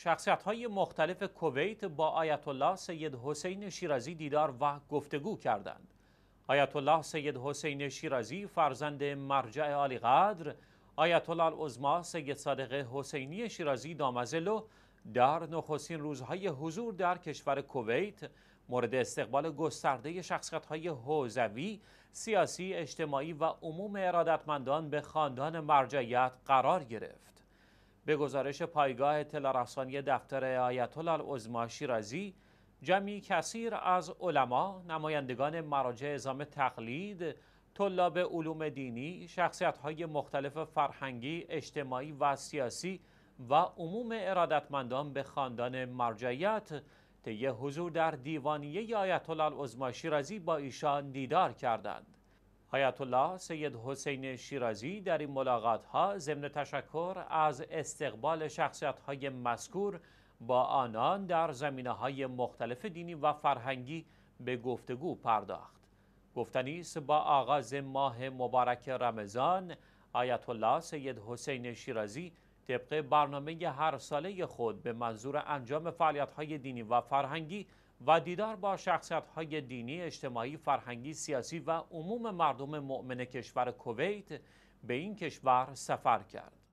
شخصیت های مختلف کویت با آیت الله سید حسین شیرازی دیدار و گفتگو کردند. آیت الله سید حسین شیرازی فرزند مرجع عالی قدر آیت الله العظما سید صادق حسینی شیرازی دامزلو در نخستین روزهای حضور در کشور کویت مورد استقبال گسترده شخصیت های حوزوی، سیاسی، اجتماعی و عموم ارادتمندان به خاندان مرجعیت قرار گرفت. به گزارش پایگاه اطلاع رسانی دفتر آیت الله شیرازی جمعی کثیر از علما، نمایندگان مراجع اعزام تقلید، طلاب علوم دینی، شخصیت های مختلف فرهنگی، اجتماعی و سیاسی و عموم ارادتمندان به خاندان مرجعیت طی حضور در دیوانیه آیت الله شیرازی با ایشان دیدار کردند. آیت الله سید حسین شیرازی در این ملاقات ها ضمن تشکر از استقبال شخصیت های مذکور با آنان در زمینه های مختلف دینی و فرهنگی به گفتگو پرداخت. گفتنی با آغاز ماه مبارک رمضان آیت الله سید حسین شیرازی طبق برنامه هر ساله خود به منظور انجام فعالیت های دینی و فرهنگی و دیدار با شخصیت های دینی، اجتماعی، فرهنگی، سیاسی و عموم مردم مؤمن کشور کویت به این کشور سفر کرد.